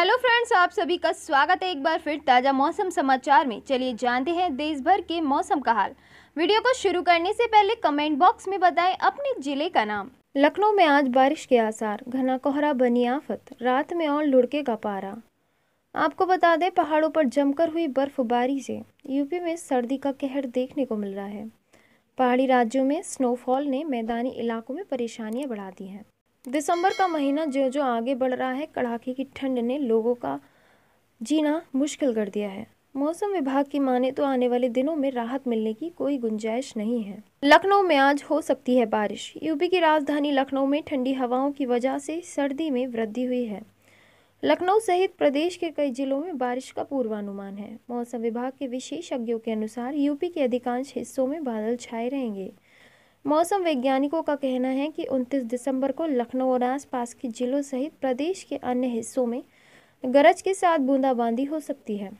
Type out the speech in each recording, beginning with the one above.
hello friends आप सभी का स्वागत है एक बार फिर ताज़ा मौसम समाचार में चलिए जानते हैं देश भर के मौसम का हाल वीडियो को शुरू करने से पहले कमेंट बॉक्स में बताएं अपने जिले का नाम लखनऊ में आज बारिश के आसार घना कोहरा बनी आफत रात में और लुढ़के का पारा आपको बता दें पहाड़ों पर जमकर हुई बर्फबारी से यूपी में सर्दी का कहर देखने को मिल रहा है पहाड़ी राज्यों में स्नोफॉल ने मैदानी इलाकों में परेशानियाँ बढ़ा दी हैं दिसंबर का महीना जो जो आगे बढ़ रहा है कड़ाके की ठंड ने लोगों का जीना मुश्किल कर दिया है मौसम विभाग की माने तो आने वाले दिनों में राहत मिलने की कोई गुंजाइश नहीं है लखनऊ में आज हो सकती है बारिश यूपी की राजधानी लखनऊ में ठंडी हवाओं की वजह से सर्दी में वृद्धि हुई है लखनऊ सहित प्रदेश के कई जिलों में बारिश का पूर्वानुमान है मौसम विभाग के विशेषज्ञों के अनुसार यूपी के अधिकांश हिस्सों में बादल छाए रहेंगे मौसम वैज्ञानिकों का कहना है कि 29 दिसंबर को लखनऊ और आसपास के जिलों सहित प्रदेश के अन्य हिस्सों में गरज के साथ बूंदाबांदी हो सकती है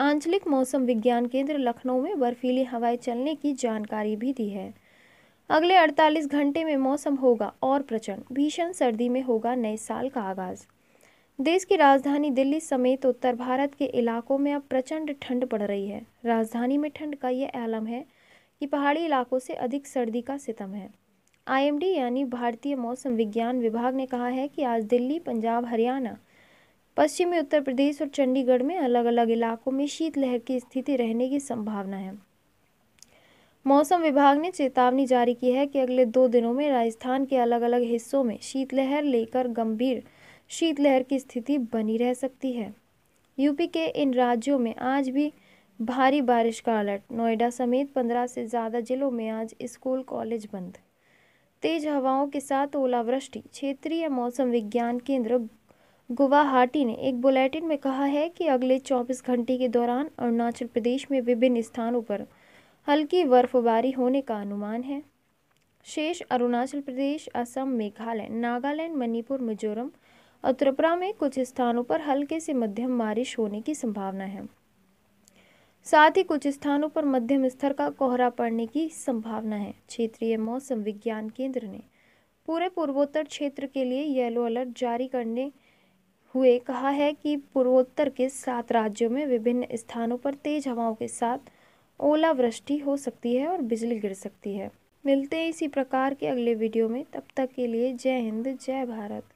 आंचलिक मौसम विज्ञान केंद्र लखनऊ में बर्फीली हवाएं चलने की जानकारी भी दी है अगले 48 घंटे में मौसम होगा और प्रचंड भीषण सर्दी में होगा नए साल का आगाज देश की राजधानी दिल्ली समेत उत्तर भारत के इलाकों में अब प्रचंड ठंड पड़ रही है राजधानी में ठंड का यह आलम है कि पहाड़ी इलाकों से अधिक सर्दी का सितम है आईएमडी यानी भारतीय मौसम विज्ञान विभाग ने कहा है कि आज दिल्ली पंजाब हरियाणा पश्चिमी उत्तर प्रदेश और चंडीगढ़ में अलग अलग इलाकों में शीतलहर की स्थिति रहने की संभावना है मौसम विभाग ने चेतावनी जारी की है कि अगले दो दिनों में राजस्थान के अलग अलग हिस्सों में शीतलहर लेकर गंभीर शीतलहर की स्थिति बनी रह सकती है यूपी के इन राज्यों में आज भी भारी बारिश का अलर्ट नोएडा समेत पंद्रह से ज़्यादा जिलों में आज स्कूल कॉलेज बंद तेज हवाओं के साथ ओलावृष्टि क्षेत्रीय मौसम विज्ञान केंद्र गुवाहाटी ने एक बुलेटिन में कहा है कि अगले 24 घंटे के दौरान अरुणाचल प्रदेश में विभिन्न स्थानों पर हल्की बर्फबारी होने का अनुमान है शेष अरुणाचल प्रदेश असम मेघालय नागालैंड मणिपुर मिजोरम और त्रिपुरा में कुछ स्थानों पर हल्के से मध्यम बारिश होने की संभावना है साथ ही कुछ स्थानों पर मध्यम स्तर का कोहरा पड़ने की संभावना है क्षेत्रीय मौसम विज्ञान केंद्र ने पूरे पूर्वोत्तर क्षेत्र के लिए येलो अलर्ट जारी करने हुए कहा है कि पूर्वोत्तर के सात राज्यों में विभिन्न स्थानों पर तेज हवाओं के साथ ओलावृष्टि हो सकती है और बिजली गिर सकती है मिलते हैं इसी प्रकार के अगले वीडियो में तब तक के लिए जय हिंद जय भारत